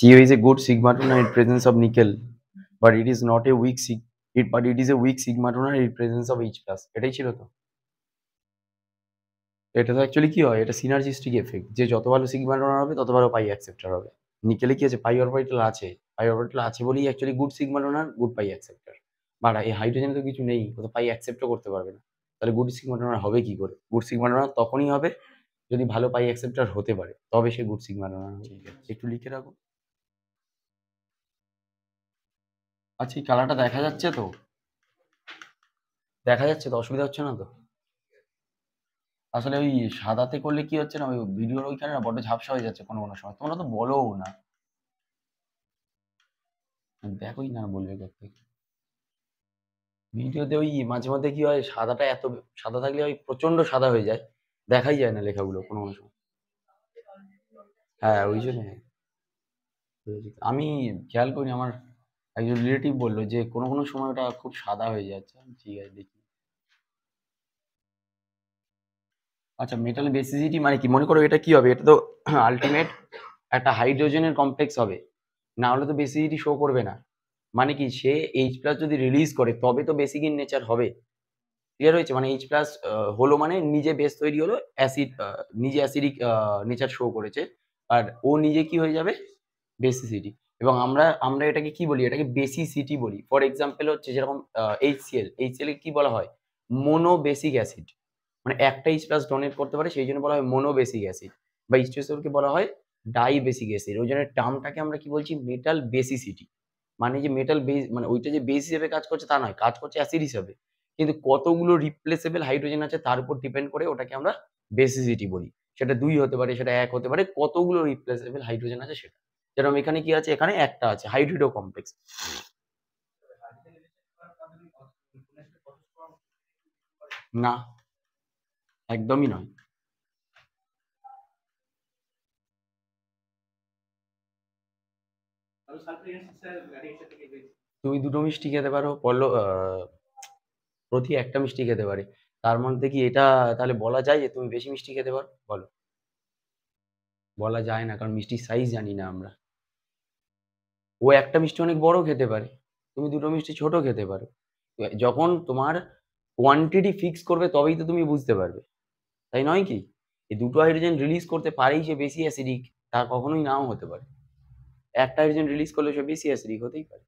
Cu is a good sigma donor in presence of nickel, but it is not a weak sig it but it is a weak sigma donor in presence of H plus. এটাই ছিল তো এটা তো actually কি হয় এটা synergistic effect যে যত ভালো সিগমা ডোনার হবে তত ভালো পাই অ্যাকসেপ্টার হবে নিকেলে কি আছে পাই অরবিটাল আছে পাই অরবিটাল আছে বলেই actually good sigma donor good pi acceptor but এই হাইড্রোজেন তো কিছু নেই ও তো পাই অ্যাকসেপ্টও করতে পারবে না তাহলে গুড সিগমা ডোনার হবে কি করে গুড সিগমা ডোনার তখনই হবে যদি ভালো পাই অ্যাকসেপ্টার হতে পারে তবে সে গুড সিগমা ডোনার হবে একটু লিখে রাখো আচ্ছা এই কালারটা দেখা যাচ্ছে তো দেখা যাচ্ছে তো অসুবিধা হচ্ছে না তো আসলে ওই সাদাতে করলে কি হচ্ছে না ওই ভিডিওর ওইখানে না বড় ঝাপসা হয়ে যাচ্ছে কোনো কোনো সময় তোমরা তো বলোও না দেখোই না বলবে করতে ভিডিওতে ওই মাঝে মধ্যে কি হয় সাদাটা এত সাদা থাকলে ওই প্রচন্ড সাদা হয়ে যায় দেখাই যায় না লেখাগুলো কোনো কোনো সময় হ্যাঁ ওই জন্য আমি খেয়াল করি আমার একজন রিলেটিভ বললো যে কোনো কোনো সময় ওটা খুব সাদা হয়ে যাচ্ছে ঠিক আছে দেখি আচ্ছা মেটাল বেসিসিটি মানে কি মনে করো এটা কি হবে এটা তো আলটিমেট একটা হাইড্রোজেনের কমপ্লেক্স হবে না হলে তো বেসিসিটি শো করবে না মানে কি সে এইচ প্লাস যদি রিলিজ করে তবে তো বেসিক ইন নেচার হবে ক্লিয়ার হয়েছে মানে এইচ প্লাস হলো মানে নিজে বেস তৈরি হলো অ্যাসিড নিজে অ্যাসিডিক নেচার শো করেছে আর ও নিজে কি হয়ে যাবে বেসিসিটি এবং আমরা আমরা এটাকে কি বলি এটাকে সিটি বলি ফর এক্সাম্পল হচ্ছে যেরকম এইচসিএল এইচসিএল কি বলা হয় মোনো বেসিক অ্যাসিড মানে একটা এইচ প্লাস ডোনেট করতে পারে সেই জন্য বলা হয় মোনো বেসিক অ্যাসিড বা এইচটিএসএলকে বলা হয় ডাই বেসিক অ্যাসিড ওই জন্য টার্মটাকে আমরা কি বলছি মেটাল বেসিসিটি মানে যে মেটাল বেস মানে ওইটা যে বেস হিসেবে কাজ করছে তা নয় কাজ করছে অ্যাসিড হিসেবে কিন্তু কতগুলো রিপ্লেসেবল হাইড্রোজেন আছে তার উপর ডিপেন্ড করে ওটাকে আমরা বেসিসিটি বলি সেটা দুই হতে পারে সেটা এক হতে পারে কতগুলো রিপ্লেসেবল হাইড্রোজেন আছে সেটা যেরকম এখানে কি আছে এখানে একটা আছে হাইড্রিডো কমপ্লেক্স না একদমই নয় তুমি দুটো মিষ্টি খেতে পারো পল্ল প্রতি একটা মিষ্টি খেতে পারে তার মধ্যে কি এটা তাহলে বলা যায় যে তুমি বেশি মিষ্টি খেতে পারো বলো বলা যায় না কারণ মিষ্টির সাইজ জানি না আমরা ও একটা মিষ্টি অনেক বড় খেতে পারে তুমি দুটো মিষ্টি ছোট খেতে পারো যখন তোমার কোয়ান্টিটি ফিক্স করবে তবেই তো তুমি বুঝতে পারবে তাই নয় কি এই দুটো হাইড্রোজেন রিলিজ করতে পারেই সে বেশি অ্যাসিডিক তা কখনোই নাও হতে পারে একটা হাইড্রোজেন রিলিজ করলে সে বেশি অ্যাসিডিক হতেই পারে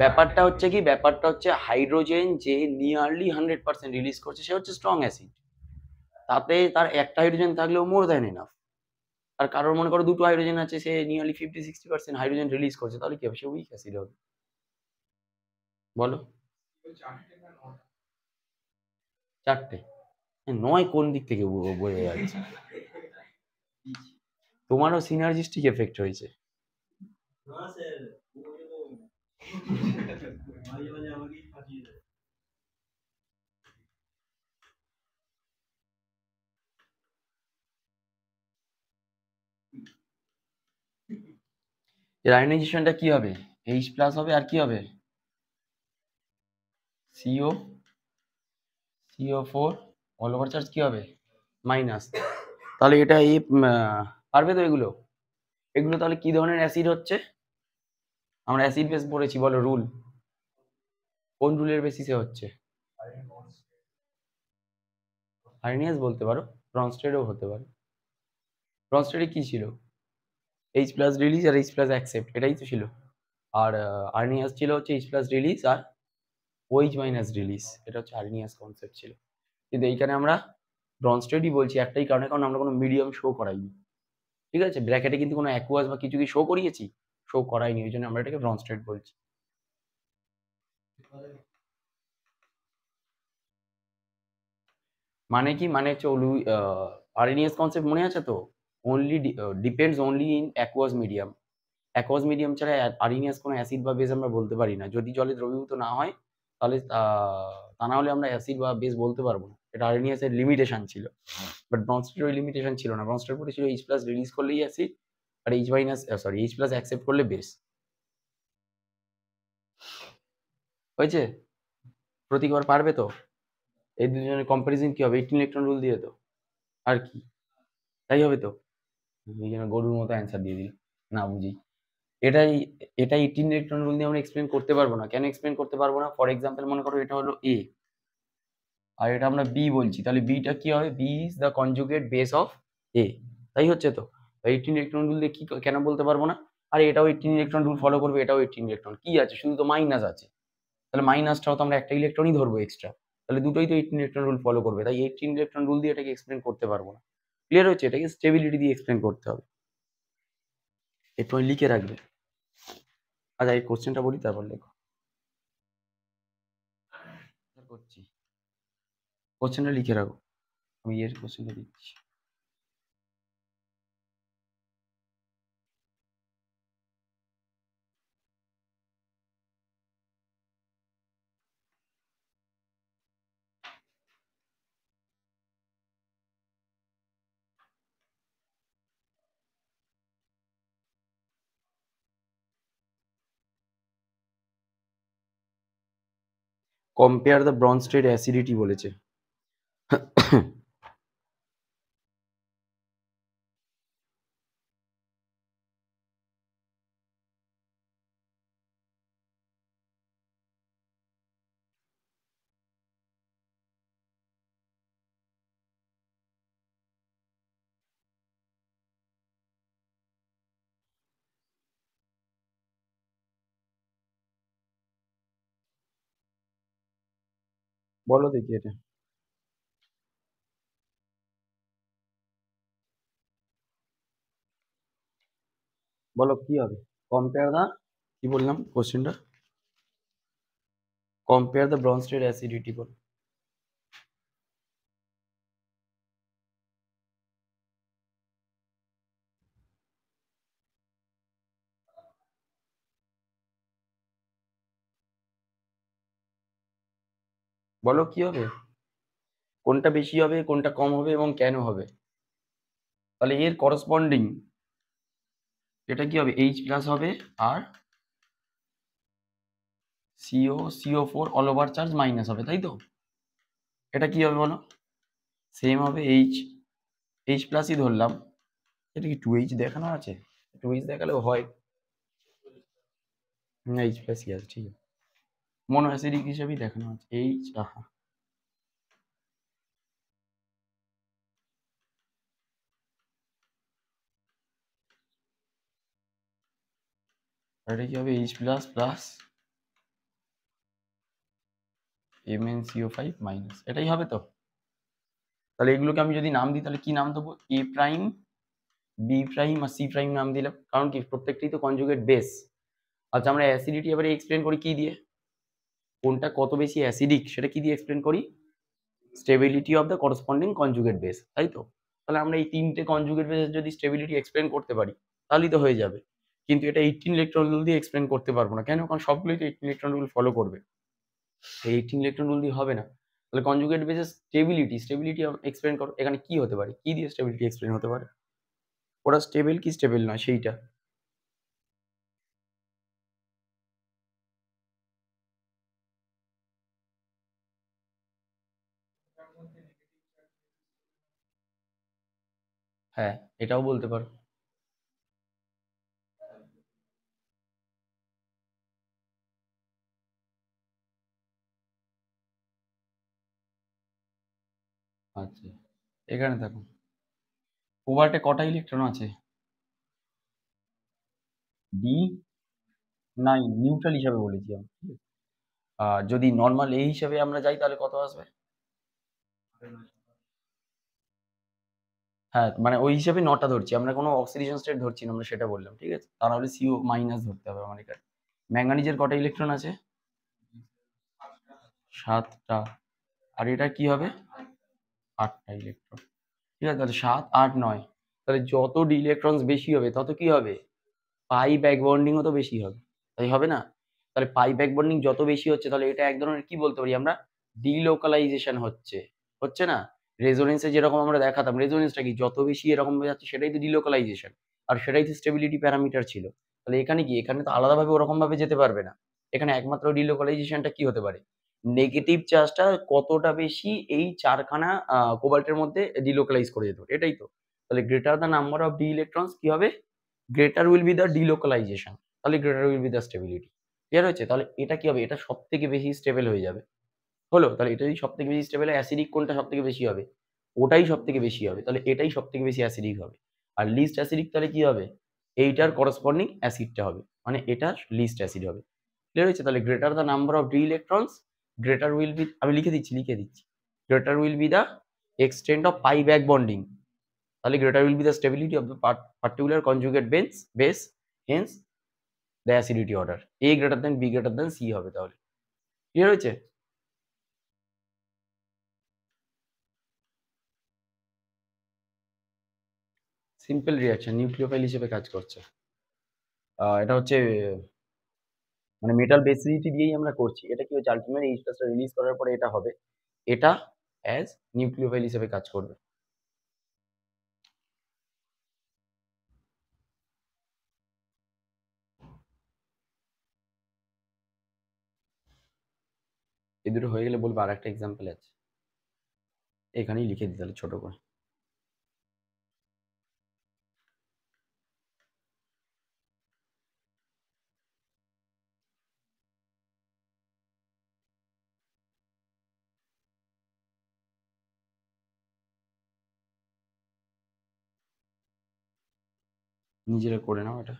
ব্যাপারটা হচ্ছে কি ব্যাপারটা হচ্ছে হাইড্রোজেন যে নিয়ারলি হান্ড্রেড পার্সেন্ট রিলিজ করছে সে হচ্ছে স্ট্রং অ্যাসিড তাতে তার একটা হাইড্রোজেন থাকলেও মোর দেয় এনাফ আর কারোর মনে করো দুটো হাইড্রোজেন আছে সে nearly fifty sixty percent hydrogen release করছে তাহলে কি হবে সে উইক অ্যাসিড হবে বলো চারটে নয় কোন দিক থেকে বোঝা যাচ্ছে তোমারও সিনার্জিস্টিক এফেক্ট হয়েছে না স্যার এর আয়নাইজেশনটা কি হবে এইচ প্লাস হবে আর কি হবে C O C O four all over charge কি হবে মাইনাস তাহলে এটা এ পারবে তো এগুলো এগুলো তাহলে কি ধরনের অ্যাসিড হচ্ছে আমরা অ্যাসিড বেস পড়েছি বলো রুল কোন রুলের বেসিসে হচ্ছে আইনিয়াস বলতে পারো ব্রনস্টেডও হতে পারে ব্রনস্টেডে কি ছিল এইচ প্লাস রিলিজ আর এইচ প্লাস অ্যাকসেপ্ট এটাই তো ছিল আর আর্নিয়াস ছিল হচ্ছে এইচ প্লাস রিলিজ আর ওইচ মাইনাস রিলিজ এটা হচ্ছে আর্নিয়াস কনসেপ্ট ছিল কিন্তু এইখানে আমরা ব্রনস্টেডই বলছি একটাই কারণে কারণ আমরা কোনো মিডিয়াম শো করাইনি ঠিক আছে ব্র্যাকেটে কিন্তু কোনো অ্যাকুয়াস বা কিছু কি শো করিয়েছি শো করাইনি ওই জন্য আমরা এটাকে ব্রনস্টেড বলছি মানে কি মানে হচ্ছে আরএনএস কনসেপ্ট মনে আছে তো only depends only in aqueous medium aqueous medium ছাড়া আরিনিয়াস কোনো অ্যাসিড বা বেস আমরা বলতে পারি না যদি জলে দ্রবীভূত না হয় তাহলে তা না হলে আমরা অ্যাসিড বা বেস বলতে পারবো না এটা আরএনএসের লিমিটেশন ছিল বাট ব্রনস্টের ওই লিমিটেশন ছিল না ব্রনস্টের পরে ছিল এইচ প্লাস রিলিজ করলেই অ্যাসিড আর H minus sorry H plus accept করলে বেস হয়েছে প্রতিবার পারবে তো এই দুজনের কম্পারিজন কি হবে এইটিন ইলেকট্রন রুল দিয়ে তো আর কি তাই হবে তো এই জন্য গরুর মতো অ্যান্সার দিয়ে দিল না বুঝি এটাই এটা এইটিন ইলেকট্রন রুল দিয়ে আমরা এক্সপ্লেন করতে পারবো না কেন এক্সপ্লেন করতে পারবো না ফর এক্সাম্পল মনে করো এটা হলো এ আর এটা আমরা বি বলছি তাহলে বিটা কি হবে B is the conjugate base of A তাই হচ্ছে তো এইটিন ইলেকট্রন রুল দিয়ে কি কেন বলতে পারবো না আর এটাও এইটিন ইলেকট্রন রুল ফলো করবে এটাও এইটিন ইলেকট্রন কি আছে শুধু তো মাইনাস আছে তাহলে মাইনাসটাও তো আমরা একটা ইলেকট্রনই ধরবো এক্সট্রা তাহলে দুটোই তো এইটিন ইলেকট্রন রুল ফলো করবে তাই এইটিন ইলেকট্রন রুল দিয়ে এটাকে এক্সপ্লেন করতে পারবো না ক্লিয়ার হচ্ছে এটাকে স্টেবিলিটি দিয়ে এক্সপ্লেন করতে হবে এরপর লিখে রাখবে আচ্ছা এই কোশ্চেনটা বলি তারপর লেখো করছি কোশ্চেনটা লিখে রাখো আমি এর কোশ্চেনটা দিচ্ছি compare the Bronsted acidity বলেছে বলো দেখি এটা বলো কি হবে কম্পেয়ার দা কি বললাম কোশ্চেনটা compare the Bronsted acidity বলো বলো কি হবে কোনটা বেশি হবে কোনটা কম হবে এবং কেন হবে তাহলে এর করসপন্ডিং এটা কি হবে এইচ প্লাস হবে আর C O C O four all over charge minus হবে তাই তো এটা কি হবে বলো সেম হবে এইচ এইচ প্লাসই ধরলাম এটা কি টু এইচ দেখানো আছে টু এইচ দেখালেও হয় এইচ হ্যাঁ, প্লাসই আছে ঠিক আছে মনো অ্যাসিডিক হিসেবেই দেখানো আছে এই আহা এটা কি হবে H plus plus M N C O five minus এটাই হবে তো তাহলে এগুলোকে আমি যদি নাম দিই তাহলে কি নাম দেবো এ প্রাইম বি প্রাইম আর সি প্রাইম নাম দিলাম কারণ কি প্রত্যেকটাই তো কনজুগেট বেস আচ্ছা আমরা অ্যাসিডিটি এবারে এক্সপ্লেন করি কি দিয়ে কোনটা কত বেশি অ্যাসিডিক সেটা কি দিয়ে এক্সপ্লেন করি stability of the corresponding conjugate base তাই তো তাহলে আমরা এই তিনটে কনজুগেট বেসের যদি স্টেবিলিটি এক্সপ্লেন করতে পারি তাহলেই তো হয়ে যাবে কিন্তু এটা এইটিন ইলেকট্রন রুল দিয়ে এক্সপ্লেন করতে পারবো না কেন কারণ সবগুলোই তো এইটিন ইলেকট্রন রুল ফলো করবে সেই এইটিন ইলেকট্রন রুল দিয়ে হবে না তাহলে কনজুগেট বেসের স্টেবিলিটি স্টেবিলিটি এক্সপ্লেন করো এখানে কি হতে পারে কি দিয়ে স্টেবিলিটি এক্সপ্লেন হতে পারে ওটা স্টেবেল কি স্টেবেল নয় সেইটা হ্যাঁ এটাও বলতে পারো আচ্ছা এখানে থাকুন কোবাল্টে কটা ইলেকট্রন আছে ডি নাই নিউট্রাল হিসাবে বলেছি আমি যদি নর্মাল এই হিসাবে আমরা যাই তাহলে কত আসবে হ্যাঁ মানে ওই হিসাবে নটা ধরছি আমরা কোনো অক্সিডেশন স্টেট ধরছি না আমরা সেটা বললাম ঠিক আছে তাহলে সিও মাইনাস ধরতে হবে আমার এখানে ম্যাঙ্গানিজের কটা ইলেকট্রন আছে সাতটা আর এটা কি হবে আটটা ইলেকট্রন ঠিক আছে তাহলে সাত আট নয় তাহলে যত ডি ইলেকট্রনস বেশি হবে তত কি হবে পাই ব্যাক বন্ডিংও তো বেশি হবে তাই হবে না তাহলে পাই ব্যাক বন্ডিং যত বেশি হচ্ছে তাহলে এটা এক ধরনের কি বলতে পারি আমরা ডিলোকালাইজেশন হচ্ছে হচ্ছে না রেজোনেন্সে যেরকম আমরা দেখাতাম রেজোনেন্সটা কি যত বেশি এরকম যাচ্ছে সেটাই তো ডিলোকালাইজেশন আর সেটাই তো স্টেবিলিটি প্যারামিটার ছিল তাহলে এখানে কি এখানে তো আলাদাভাবে ওরকমভাবে যেতে পারবে না এখানে একমাত্র ডিলোকালাইজেশনটা কি হতে পারে নেগেটিভ চার্জটা কতটা বেশি এই চারখানা কোবাল্টের মধ্যে ডিলোকালাইজ করে যেতে পারে এটাই তো তাহলে greater the number of D electrons কি হবে greater will be the delocalization তাহলে greater will be the stability clear হয়েছে তাহলে এটা কি হবে এটা সব থেকে বেশি স্টেবল হয়ে যাবে হলো তাহলে এটাই সব থেকে বেশি স্টেবেল অ্যাসিডিক কোনটা সব থেকে বেশি হবে ওটাই সব থেকে বেশি হবে তাহলে এটাই সব থেকে বেশি অ্যাসিডিক হবে আর লিস্ট অ্যাসিডিক তাহলে কি হবে এইটার করসপন্ডিং অ্যাসিডটা হবে মানে এটা লিস্ট অ্যাসিড হবে ক্লিয়ার হয়েছে তাহলে greater the number of D electrons greater will be আমি লিখে দিচ্ছি লিখে দিচ্ছি greater will be the extent of pi back bonding তাহলে greater will be the stability of the particular conjugate bench base hence the acidity order A greater than B greater than C হবে তাহলে clear হয়েছে simple reaction nucleophile হিসেবে কাজ করছে এটা হচ্ছে মানে মেটাল বেসিডিটি দিয়েই আমরা করছি এটা কি হচ্ছে আলটিমেট এই স্ট্রাসটা রিলিজ করার পরে এটা হবে এটা অ্যাজ নিউক্লিওফাইল হিসেবে কাজ করবে এই দুটো হয়ে গেলে বলবো আর একটা এক্সাম্পল আছে এখানেই লিখে দিতে ছোট করে নিজেরা করে নাও এটা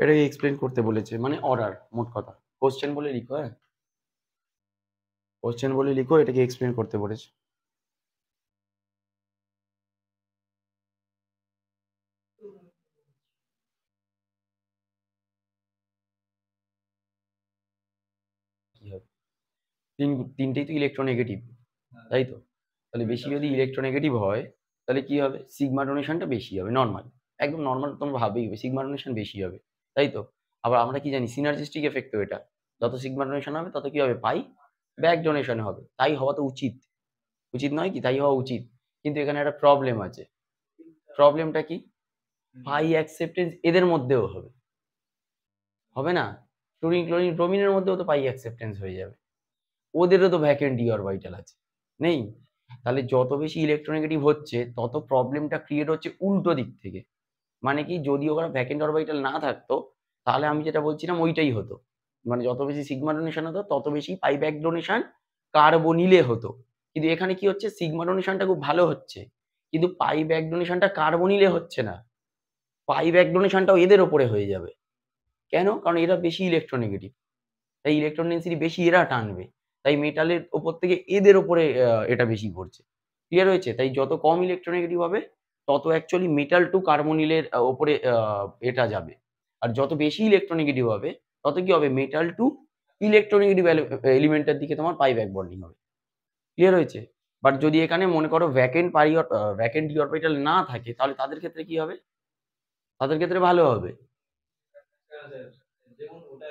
এটাকে এক্সপ্লেন করতে বলেছে মানে অর্ডার মোট কথা কোশ্চেন বলে লিখো হ্যাঁ কোশ্চেন বলে লিখো এটাকে এক্সপ্লেন করতে বলেছে তিন তিনটেই তো ইলেকট্রোনেগেটিভ হ্যাঁ। তাই তো তাহলে বেশি যদি ইলেকট্রোনেগেটিভ আচ্ছা। হয় তাহলে কি হবে সিগমা ডোনেশনটা বেশি হবে নর্মাল একদম নর্মাল তোমরা ভাবেই হবে সিগমা ডোনেশন বেশি হবে তাই তো আবার আমরা কি জানি সিনার্জিস্টিক এফেক্ট তো এটা যত সিগমা ডোনেশন হবে তত কি হবে পাই ব্যাক ডোনেশন হবে তাই হওয়া তো উচিত উচিত নয় কি তাই হওয়া উচিত কিন্তু এখানে একটা প্রবলেম আছে প্রবলেমটা কি পাই অ্যাকসেপ্টেন্স এদের মধ্যেও হবে হবে না ক্লোরিন ক্লোরিন ব্রোমিনের মধ্যেও তো পাই অ্যাকসেপ্টেন্স হয়ে যাবে ওদেরও তো ভ্যাকেন্ট ইয়ার ভাইটাল আছে নেই তাহলে যত বেশি ইলেকট্রোনেগেটিভ হচ্ছে তত প্রবলেমটা ক্রিয়েট হচ্ছে উল্টো দিক থেকে মানে কি যদি ওরা ভ্যাকেন্ট অরবাইটাল না থাকতো তাহলে আমি যেটা বলছিলাম ওইটাই হতো মানে যত বেশি সিগমা ডোনেশন হতো তত বেশি পাইব্যাক ডোনেশন কার্বনিলে হতো কিন্তু এখানে কি হচ্ছে সিগমা ডোনেশনটা খুব ভালো হচ্ছে কিন্তু পাইব্যাক ডোনেশনটা কার্বনিলে হচ্ছে না পাইব্যাক ডোনেশনটাও এদের ওপরে হয়ে যাবে কেন কারণ এরা বেশি ইলেকট্রোনেগেটিভ তাই ইলেকট্রন ডেন্সিটি বেশি এরা টানবে তাই মেটালের ওপর থেকে এদের ওপরে এটা বেশি ঘটছে ক্লিয়ার হয়েছে তাই যত কম ইলেকট্রোনেগেটিভ হবে তত অ্যাকচুয়ালি মেটাল টু কার্বনিলের ওপরে এটা যাবে আর যত বেশি ইলেকট্রোনেগেটিভ হবে তত কি হবে মেটাল টু ইলেকট্রোনেগেটিভ এলিমেন্টের দিকে তোমার পাই ব্যাক বন্ডিং হবে ক্লিয়ার হয়েছে বাট যদি এখানে মনে করো ভ্যাকেন্ট পারি ভ্যাকেন্ট ডি অরবিটাল না থাকে তাহলে তাদের ক্ষেত্রে কি হবে তাদের ক্ষেত্রে ভালো হবে যেমন ওটা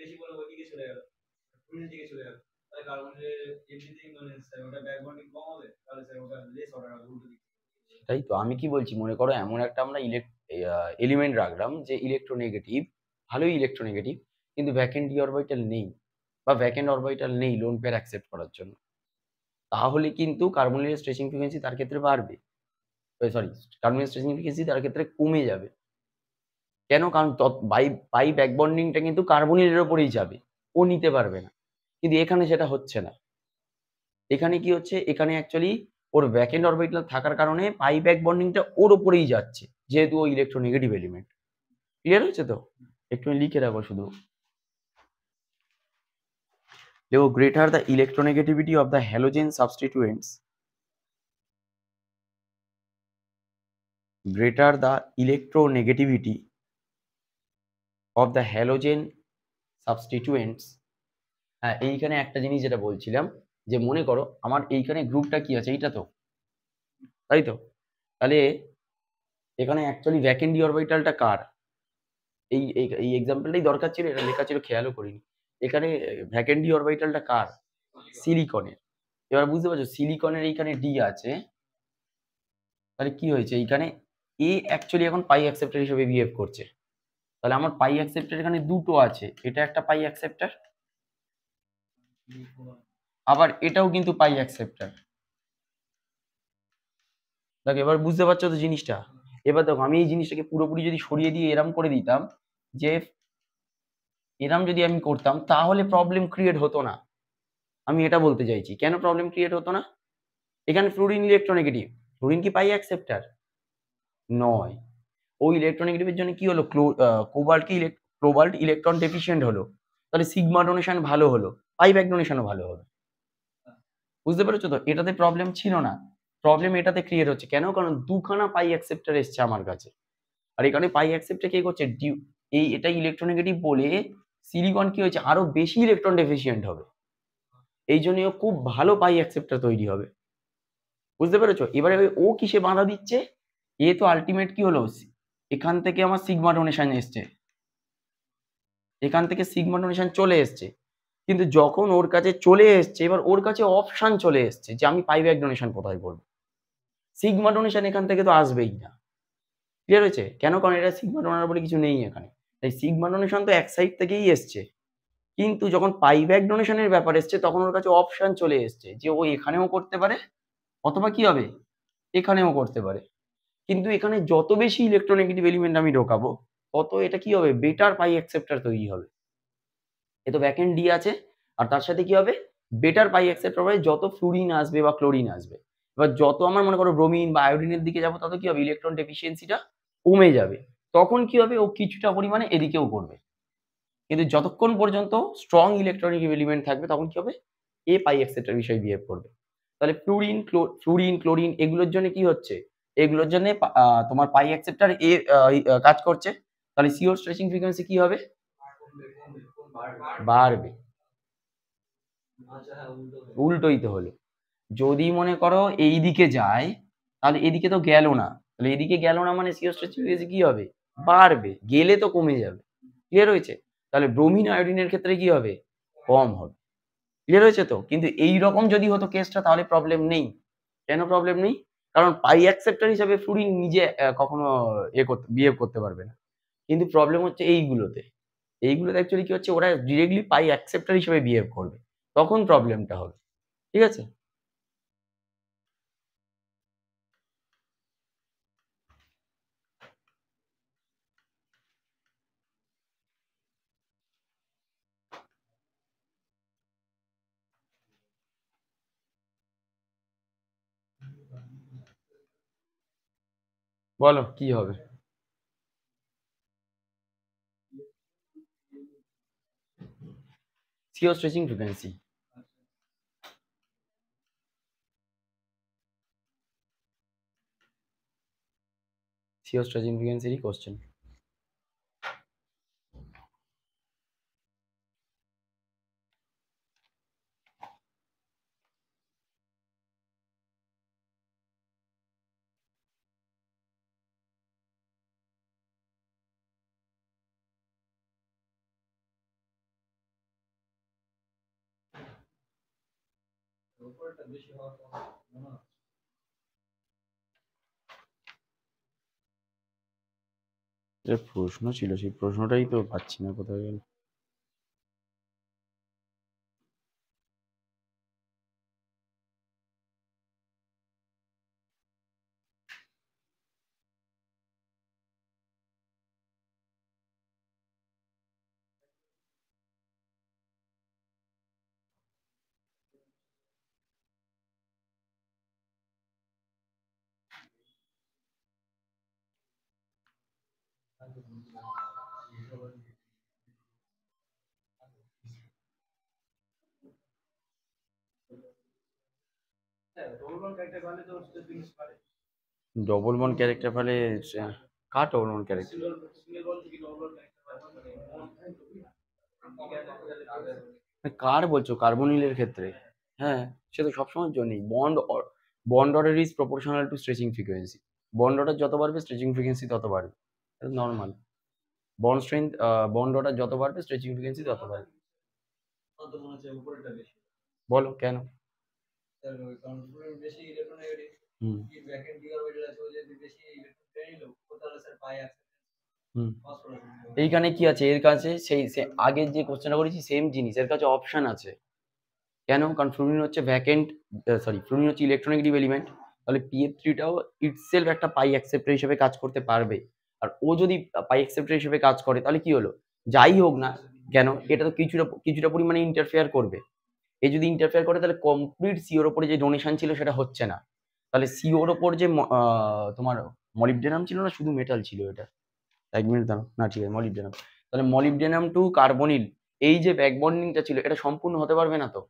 বেশি বলে ওইদিকে চলে গেল চলে গেল মানে তাই তো আমি কি বলছি মনে করো এমন একটা আমরা এলিমেন্ট রাখলাম যে ইলেকট্রোনেগেটিভ ভালোই ইলেকট্রোনেগেটিভ কিন্তু ভ্যাকেন্ট ডি নেই বা ভ্যাকেন্ট অরবাইটাল নেই লোন পেয়ার অ্যাকসেপ্ট করার জন্য তাহলে কিন্তু কার্বনের স্ট্রেচিং ফ্রিকোয়েন্সি তার ক্ষেত্রে বাড়বে সরি কার্বনের স্ট্রেচিং ফ্রিকোয়েন্সি তার ক্ষেত্রে কমে যাবে কেন কারণ বাই বাই ব্যাকবন্ডিংটা কিন্তু কার্বনিলের ওপরেই যাবে ও নিতে পারবে না কিন্তু এখানে সেটা হচ্ছে না এখানে কি হচ্ছে এখানে অ্যাকচুয়ালি ওর ব্যাকেন্ড অরবিটাল থাকার কারণে পাই ব্যাক বন্ডিংটা ওর ওপরেই যাচ্ছে যেহেতু ও ইলেকট্রোনেগেটিভ এলিমেন্ট ক্লিয়ার হয়েছে তো একটু লিখে রাখো শুধু দেখো greater the electronegativity of the halogen substituents greater the electronegativity of the halogen substituents হ্যাঁ এইখানে একটা জিনিস যেটা বলছিলাম যে মনে করো আমার এইখানে গ্রুপটা কি আছে এইটা তো তাই তো তাহলে এখানে অ্যাকচুয়ালি ভ্যাকেন্ডি অরবাইটালটা কার এই এই এক্সাম্পলটাই দরকার ছিল এটা লেখা ছিল খেয়ালও করিনি এখানে ভ্যাকেন্ডি অরবাইটালটা কার সিলিকনের এবার বুঝতে পারছো সিলিকনের এইখানে ডি আছে তাহলে কি হয়েছে এইখানে এ অ্যাকচুয়ালি এখন পাই অ্যাকসেপ্টার হিসেবে বিহেভ করছে তাহলে আমার পাই অ্যাকসেপ্টার এখানে দুটো আছে এটা একটা পাই অ্যাকসেপ্টার আবার এটাও কিন্তু পাই অ্যাকসেপ্টার দেখ এবার বুঝতে পারছো তো জিনিসটা এবার দেখো আমি এই জিনিসটাকে পুরোপুরি যদি সরিয়ে দিয়ে এরম করে দিতাম যে এরম যদি আমি করতাম তাহলে প্রবলেম ক্রিয়েট হতো না আমি এটা বলতে চাইছি কেন প্রবলেম ক্রিয়েট হতো না এখানে ফ্লোরিন ইলেকট্রোনেগেটিভ ফ্লোরিন কি পাই অ্যাকসেপ্টার নয় ওই ইলেকট্রোনেগেটিভের জন্য কি হলো কোবাল্ট কি কোবাল্ট ইলেকট্রন ডেফিসিয়েন্ট হলো তাহলে সিগমা ডোনেশন ভালো হলো পাইপ ব্যাক ডোনেশনও ভালো হবে বুঝতে পেরেছো তো এটাতে প্রবলেম ছিল না প্রবলেম এটাতে ক্রিয়েট হচ্ছে কেন কারণ দুখানা পাই অ্যাকসেপ্টার এসছে আমার কাছে আর এখানে পাই অ্যাকসেপ্টার কে করছে ডিউ এই এটা ইলেকট্রোনেগেটিভ বলে সিলিকন কি হয়েছে আরো বেশি ইলেকট্রন ডেফিসিয়েন্ট হবে এই জন্যও খুব ভালো পাই অ্যাকসেপ্টার তৈরি হবে বুঝতে পেরেছো এবারে ও কিসে বাঁধা দিচ্ছে এ তো আলটিমেট কি হলো এখান থেকে আমার সিগমা ডোনেশন এসছে এখান থেকে সিগমা ডোনেশন চলে এসছে কিন্তু যখন ওর কাছে চলে এসছে এবার ওর কাছে অপশান চলে এসছে যে আমি পাই ব্যাক ডোনেশন কোথায় করব সিগমা ডোনেশন এখান থেকে তো আসবেই না ক্লিয়ার হয়েছে কেন কারণ এটা সিগমা ডোনার বলে কিছু নেই এখানে তাই সিগমা ডোনেশন তো এক সাইড থেকেই এসছে কিন্তু যখন পাইব্যাক ডোনেশনের ব্যাপার এসছে তখন ওর কাছে অপশান চলে এসছে যে ও এখানেও করতে পারে অথবা কি হবে এখানেও করতে পারে কিন্তু এখানে যত বেশি ইলেকট্রনিক এলিমেন্ট আমি ঢোকাবো তত এটা কি হবে বেটার পাই অ্যাকসেপ্টার তৈরি হবে এ তো ব্যাকেন্ড ডি আছে আর তার সাথে কি হবে বেটার পাই এক্সেট্রা পাই মানে যত ফ্লুরিন আসবে বা ক্লোরিন আসবে এবার যত আমার মনে করো ব্রোমিন বা আয়োডিনের দিকে যাবো তত কি হবে ইলেকট্রন ডেফিসিয়েন্সিটা কমে যাবে তখন কি হবে ও কিছুটা পরিমাণে এদিকেও করবে কিন্তু যতক্ষণ পর্যন্ত স্ট্রং ইলেকট্রনিক এলিমেন্ট থাকবে তখন কি হবে এ পাই এক্সেট্রা বিষয়ে বিহেভ করবে তাহলে ফ্লুরিন ফ্লুরিন ক্লোরিন এগুলোর জন্য কি হচ্ছে এগুলোর জন্য তোমার পাই অ্যাকসেপ্টার এ কাজ করছে তাহলে সিওর স্ট্রেচিং ফ্রিকোয়েন্সি কি হবে বাড়বে উল্টোই তো হলো যদি মনে করো এই দিকে যায় তাহলে এদিকে তো গেল না তাহলে এদিকে গেল না মানে কি হবে বাড়বে গেলে তো কমে যাবে ক্লিয়ার হয়েছে তাহলে ব্রোমিন আয়োডিনের ক্ষেত্রে কি হবে কম হবে ক্লিয়ার হয়েছে তো কিন্তু এই রকম যদি হতো কেসটা তাহলে প্রবলেম নেই কেন প্রবলেম নেই কারণ পাই অ্যাকসেপ্টার হিসাবে ফ্লুরিন নিজে কখনো এ ইয়ে করতে বিহেভ করতে পারবে না কিন্তু প্রবলেম হচ্ছে এইগুলোতে এইগুলোতে অ্যাকচুয়ালি কি হচ্ছে ওরা ডিরেক্টলি পাই অ্যাকসেপ্টার হিসেবে বিহেভ করবে তখন প্রবলেমটা হবে ঠিক আছে বলো কি হবে CO stretching frequency. CO stretching frequency question. বেশি হওয়ার মনে হচ্ছে যে প্রশ্ন ছিল সেই প্রশ্নটাই তো পাচ্ছি না কোথায় গেল ডবল বন ক্যারেক্টার ফলে কার ডবল বন ক্যারেক্টার কার বলছো কার্বনিলের ক্ষেত্রে হ্যাঁ সে তো সবসময়ের জন্যই bond bond order is proportional to stretching frequency bond order যত বাড়বে স্ট্রেচিং ফ্রিকোয়েন্সি তত বাড়বে normal bond strength bond order যত বাড়বে স্ট্রেচিং ফ্রিকোয়েন্সি তত বাড়বে বলো কেন এইখানে কি আছে এর কাছে সেই আগের যে কোশ্চেনটা করেছি সেম জিনিস এর কাছে অপশন আছে কেন কারণ ফ্লুরিন হচ্ছে ভ্যাকেন্ট সরি ফ্লুরিন হচ্ছে ইলেকট্রনিক এলিমেন্ট তাহলে পিএফ থ্রিটাও ইটসেলফ একটা পাই অ্যাকসেপ্টার হিসেবে কাজ করতে পারবে আর ও যদি পাই অ্যাকসেপ্টার হিসেবে কাজ করে তাহলে কি হলো যাই হোক না কেন এটা তো কিছুটা কিছুটা পরিমাণে ইন্টারফেয়ার করবে এ যদি ইন্টারফেয়ার করে তাহলে কমপ্লিট সিওর ওপরে যে ডোনেশন ছিল সেটা হচ্ছে না তাহলে সিওর ওপর যে তোমার মলিবডেনাম ছিল না শুধু মেটাল ছিল এটা এক মিনিট দাঁড়ো না ঠিক আছে মলিবডেনাম তাহলে মলিবডেনাম টু কার্বনিল এই যে ব্যাক বন্ডিংটা ছিল এটা সম্পূর্ণ হতে পারবে না তো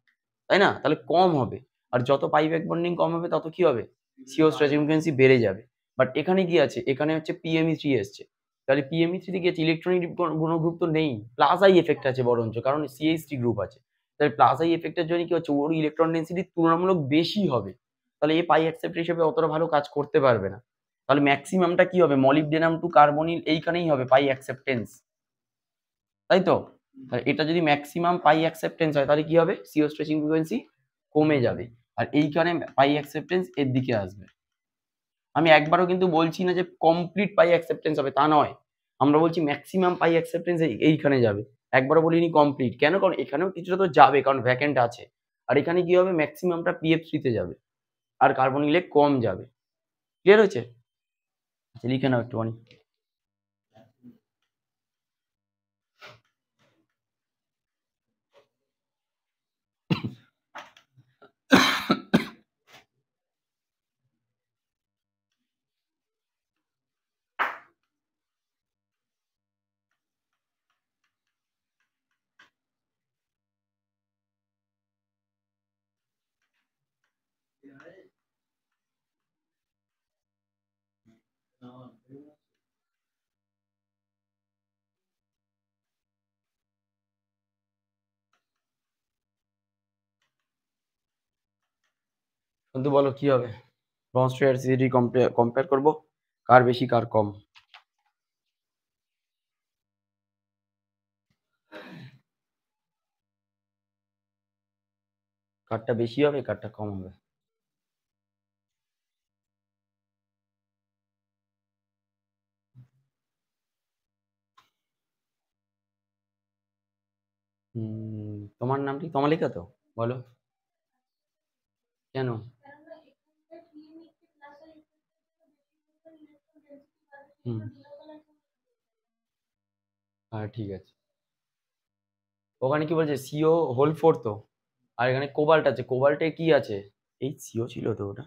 তাই না তাহলে কম হবে আর যত পাই ব্যাক বন্ডিং কম হবে তত কি হবে সিও স্ট্রেচিং বেড়ে যাবে বাট এখানে কি আছে এখানে হচ্ছে পিএমই থ্রি e এসছে তাহলে পিএমই থ্রি গিয়েছে ইলেকট্রনিক কোনো গ্রুপ তো নেই প্লাস আই এফেক্ট আছে বরঞ্চ কারণ সিএইচটি গ্রুপ আছে তাহলে প্লাস আই এফেক্টের জন্য কি হচ্ছে ওর ইলেকট্রন ডেন্সিটি তুলনামূলক বেশি হবে তাহলে এ পাই অ্যাকসেপ্ট হিসেবে অতটা ভালো কাজ করতে পারবে না তাহলে ম্যাক্সিমামটা কি হবে মলিবডেনাম টু কার্বনিল এইখানেই হবে পাই অ্যাকসেপ্টেন্স তাই তো এটা যদি ম্যাক্সিমাম পাই অ্যাকসেপ্টেন্স হয় তাহলে কি হবে সিও স্ট্রেচিং ফ্রিকোয়েন্সি কমে যাবে আর এইখানে পাই অ্যাকসেপ্টেন্স এর দিকে আসবে আমি একবারও কিন্তু বলছি না যে কমপ্লিট পাই অ্যাকসেপ্টেন্স হবে তা নয় আমরা বলছি ম্যাক্সিমাম পাই অ্যাকসেপ্টেন্স এইখানে যাবে একবার বলিনি কমপ্লিট কেন কারণ এখানেও কিছুটা তো যাবে কারণ ভ্যাকেন্ট আছে আর এখানে কি হবে ম্যাক্সিমামটা পিএফ সিতে যাবে আর কার্বন ইলেক কম যাবে ক্লিয়ার হয়েছে আচ্ছা লিখে নাও একটুখানি কিন্তু বলো কি হবে ব্রঞ্জ সিডি কম্পেয়ার করবো কার বেশি কার কম কারটা বেশি হবে কারটা কম হবে তোমার নামটি কি তো বলো কেন হুম হ্যাঁ ঠিক আছে ওখানে কি বলছে সিও হোল ফোর তো আর এখানে কোবাল্ট আছে কোবাল্টে কি আছে এই সিও ছিল তো ওটা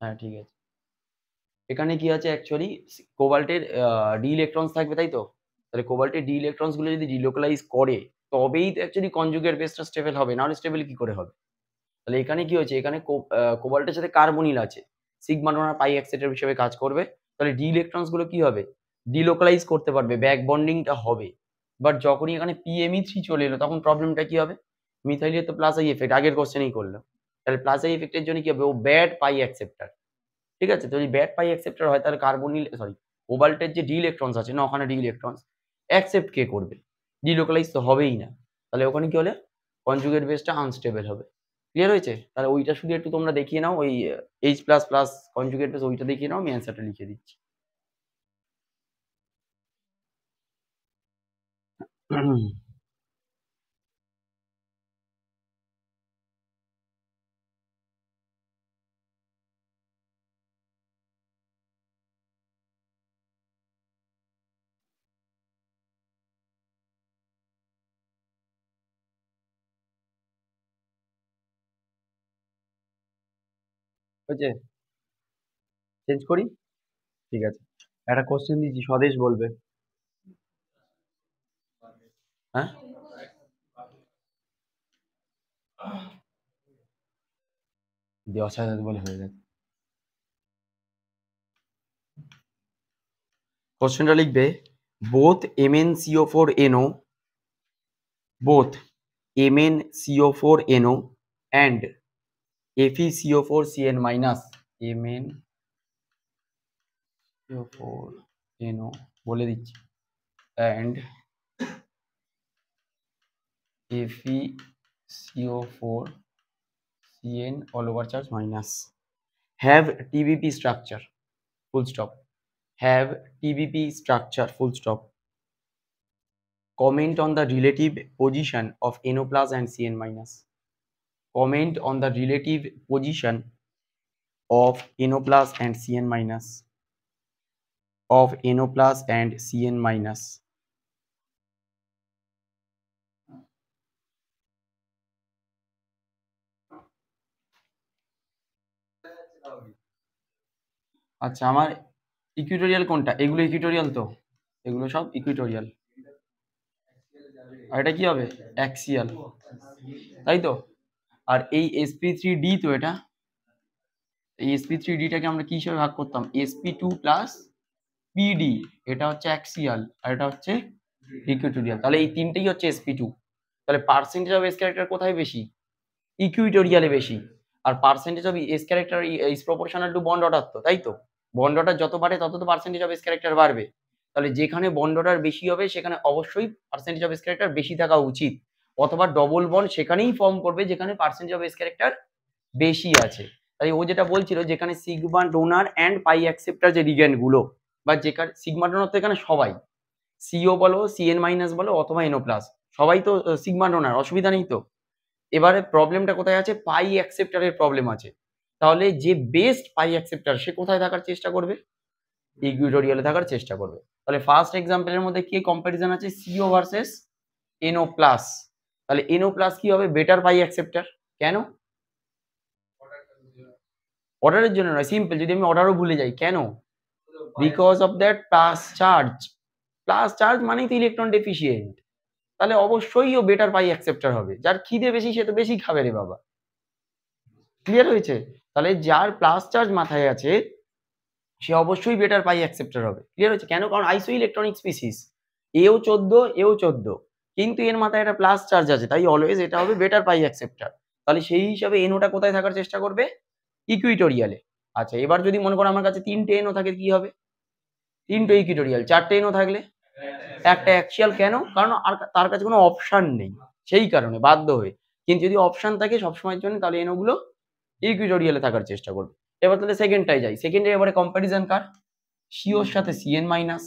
হ্যাঁ ঠিক আছে এখানে কি আছে অ্যাকচুয়ালি কোবাল্টের ডি ইলেকট্রনস থাকবে তাই তো তাহলে কোবাল্টের ডি ইলেকট্রনস গুলো যদি ডিলোকালাইজ করে তবেই তো অ্যাকচুয়ালি কনজুগের বেসটা স্টেবল হবে নাহলে স্টেবল কি করে হবে তাহলে এখানে কি হয়েছে এখানে কোবাল্টের সাথে কার্বনিল আছে সিগমা ডোনার পাই অ্যাক্সেটার হিসেবে কাজ করবে তাহলে ডি ইলেকট্রনসগুলো কি হবে ডিলোকালাইজ করতে পারবে ব্যাক বন্ডিংটা হবে বাট যখনই এখানে পিএমই থ্রি e চলে এলো তখন প্রবলেমটা কি হবে মিথাইলের তো প্লাস আই এফেক্ট আগের কোশ্চেনেই করলো তাহলে প্লাস আই এফেক্টের জন্য কি হবে ও ব্যাড পাই অ্যাকসেপ্টার ঠিক আছে যদি ব্যাড পাই অ্যাকসেপ্টার হয় তাহলে কার্বনিল সরি ওবাল্টের যে ডি ইলেকট্রনস আছে না ওখানে ডি ইলেকট্রনস অ্যাকসেপ্ট কে করবে ডিলোকালাইজ তো হবেই না তাহলে ওখানে কি হলে কনজুগেট বেসটা আনস্টেবল হবে ক্লিয়ার হয়েছে তাহলে ওইটা শুধু একটু তোমরা দেখিয়ে নাও ওই H plus plus conjugate plus ওইটা দেখিয়ে নাও আমি অ্যান্সারটা লিখে দিচ্ছি হুম হয়েছে চেঞ্জ করি ঠিক আছে একটা কোশ্চেন দিচ্ছি স্বদেশ বলবে হ্যাঁ বলে হয়ে যাবে কোশ্চেনটা লিখবে both M N CO four NO both M N CO four NO and FeCO4Cn minus Mn CO4NO N. बोले दीजिए and FeCO4Cn all over charge minus have TBP structure full stop have TBP structure full stop comment on the relative position of NO plus and Cn minus comment on the relative position of NO plus and CN minus of NO plus and CN minus. আচ্ছা আমার equatorial কোনটা এগুলো equatorial তো এগুলো সব equatorial আর এটা কি হবে অ্যাক্সিয়াল তাই তো আর এই এসপি থ্রি ডি তো এটা এই এসপি থ্রি ডিটাকে আমরা কি হিসাবে ভাগ করতাম এসপি টু প্লাস পিডি এটা হচ্ছে অ্যাক্সিয়াল আর এটা হচ্ছে ইকুইটোরিয়াল তাহলে এই তিনটেই হচ্ছে এসপি টু তাহলে পার্সেন্টেজ অফ এস ক্যারেক্টার কোথায় বেশি ইকুইটোরিয়ালে বেশি আর percentage of s character is proportional to bond order তো তাই তো বন্ড অর্ডার যত বাড়ে তত তো পার্সেন্টেজ অফ এস ক্যারেক্টার বাড়বে তাহলে যেখানে বন্ড অর্ডার বেশি হবে সেখানে অবশ্যই পার্সেন্টেজ অফ এস ক্যারেক্টার বেশি থাকা উচিত অথবা ডবল বন সেখানেই ফর্ম করবে যেখানে পার্সেন্টেজ অফ এস ক্যারেক্টার বেশি আছে তাই ও যেটা বলছিল যেখানে sigma donor and pi acceptor যে রিগেনগুলো বা যেখানে সিগমা ডোনার তো এখানে সবাই সিও বলো সিএন মাইনাস বলো অথবা এনও প্লাস সবাই তো সিগমা ডোনার অসুবিধা নেই তো এবারে প্রবলেমটা কোথায় আছে পাই অ্যাকসেপ্টারের প্রবলেম আছে তাহলে যে বেস্ট পাই অ্যাকসেপ্টার সে কোথায় থাকার চেষ্টা করবে ইকুইটোরিয়ালে থাকার চেষ্টা করবে তাহলে ফার্স্ট এক্সাম্পলের মধ্যে কি কম্পারিজন আছে সিও ভার্সেস এনও প্লাস তাহলে এনও প্লাস কি হবে বেটার পাই অ্যাকসেপ্টার কেন অর্ডারের জন্য নয় সিম্পল যদি আমি অর্ডারও ভুলে যাই কেন because of that plus charge plus charge মানেই তো ইলেকট্রন ডেফিসিয়েন্ট তাহলে অবশ্যই ও বেটার পাই অ্যাকসেপ্টার হবে যার খিদে বেশি সে তো বেশি খাবে রে বাবা ক্লিয়ার হয়েছে তাহলে যার প্লাস চার্জ মাথায় আছে সে অবশ্যই বেটার পাই অ্যাকসেপ্টার হবে ক্লিয়ার হয়েছে কেন কারণ আইসো ইলেকট্রনিক স্পিসিস এও চোদ্দ এও চোদ্দ কিন্তু এর মাথায় একটা প্লাস চার্জ আছে তাই অলওয়েজ এটা হবে বেটার পাই অ্যাকসেপ্টার তাহলে সেই হিসাবে এনওটা কোথায় থাকার চেষ্টা করবে ইকুইটোরিয়ালে আচ্ছা এবার যদি মনে করো আমার কাছে তিনটে এনও থাকে কি হবে তিনটে ইকুইটোরিয়াল চারটে এনও থাকলে একটা অ্যাকচুয়াল কেন কারণ আর তার কাছে কোনো অপশান নেই সেই কারণে বাধ্য হয়ে কিন্তু যদি অপশান থাকে সবসময়ের জন্য তাহলে এনওগুলো ইকুইটোরিয়ালে থাকার চেষ্টা করবে এবার তাহলে সেকেন্ডটাই যাই সেকেন্ডে এবারে কম্প্যারিজন কার সিওর সাথে সিএন মাইনাস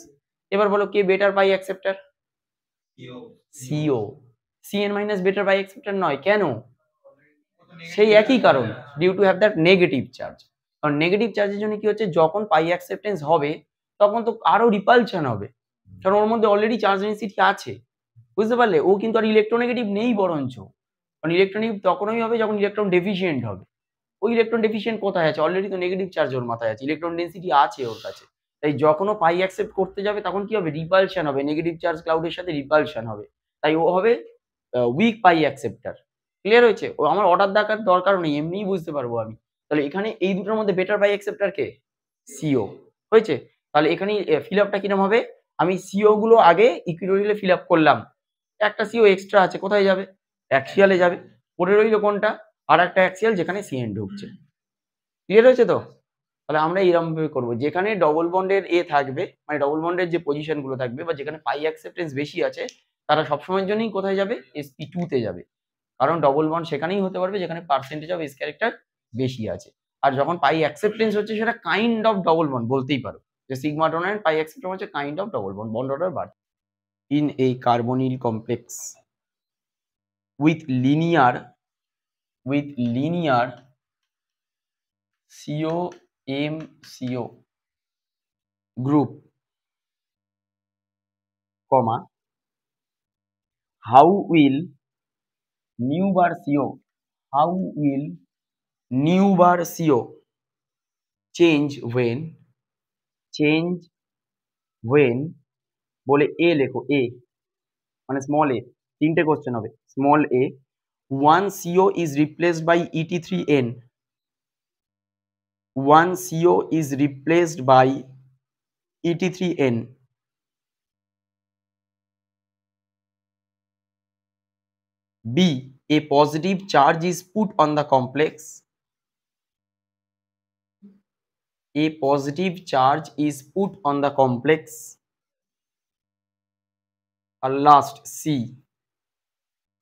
এবার বলো কে better pi acceptor CO CN minus better by expected নয় কেন সেই একই কারণ due to have that negative charge কারণ নেগেটিভ চার্জের জন্য কি হচ্ছে যখন পাই অ্যাকসেপ্টেন্স হবে তখন তো আরো রিপালশন হবে কারণ ওর মধ্যে অলরেডি চার্জ ডেন্সিটি আছে বুঝতে পারলে ও কিন্তু আর ইলেকট্রোনেগেটিভ নেই বরঞ্চ কারণ ইলেকট্রনিক তখনই হবে যখন ইলেকট্রন ডেফিসিয়েন্ট হবে ওই ইলেকট্রন ডেফিসিয়েন্ট কোথায় আছে অলরেডি তো নেগেটিভ চার্জ ওর মাথায় আছে ইলেকট্রন ডেন্সিটি আছে ওর কাছে তাই যখনও পাই অ্যাকসেপ্ট করতে যাবে তখন কি হবে রিপালশান হবে নেগেটিভ চার্জ ক্লাউডের সাথে রিপালশান হবে তাই ও হবে উইক পাই অ্যাকসেপ্টার ক্লিয়ার হয়েছে ও আমার অর্ডার দেখার দরকার নেই এমনিই বুঝতে পারবো আমি তাহলে এখানে এই দুটোর মধ্যে বেটার পাই অ্যাকসেপ্টার কে সিও হয়েছে তাহলে এখানে ফিল আপটা কিরম হবে আমি সিও গুলো আগে ইকুইটোরিয়ালে ফিল আপ করলাম একটা সিও এক্সট্রা আছে কোথায় যাবে অ্যাক্সিয়ালে যাবে পরে রইল কোনটা আর একটা অ্যাক্সিয়াল যেখানে সিএন ঢুকছে ক্লিয়ার হয়েছে তো তাহলে আমরা এরমভাবে করবো যেখানে ডবল বন্ডের এ থাকবে মানে ডবল বন্ডের যে পজিশনগুলো থাকবে বা যেখানে পাই অ্যাকসেপ্টেন্স বেশি আছে তারা সবসময়ের জন্যই কোথায় যাবে এসপি টুতে যাবে কারণ ডবল বন্ড সেখানেই হতে পারবে যেখানে পার্সেন্টেজ অফ এস ক্যারেক্টার বেশি আছে আর যখন পাই অ্যাকসেপ্টেন্স হচ্ছে সেটা কাইন্ড অফ ডবল বন্ড বলতেই পারো যে সিগমা ডোনার পাই অ্যাকসেপ্টেন্স হচ্ছে kind of double bond bond order বাড়ছে ইন এই carbonyl complex with linear with linear CO M CO group comma how will nu bar CO how will nu bar CO change when change when বলে এ লেখো এ মানে small এ তিনটে question হবে small a one CO is replaced by Et three N one CO is replaced by ET3N. B. A positive charge is put on the complex. A positive charge is put on the complex. And last C.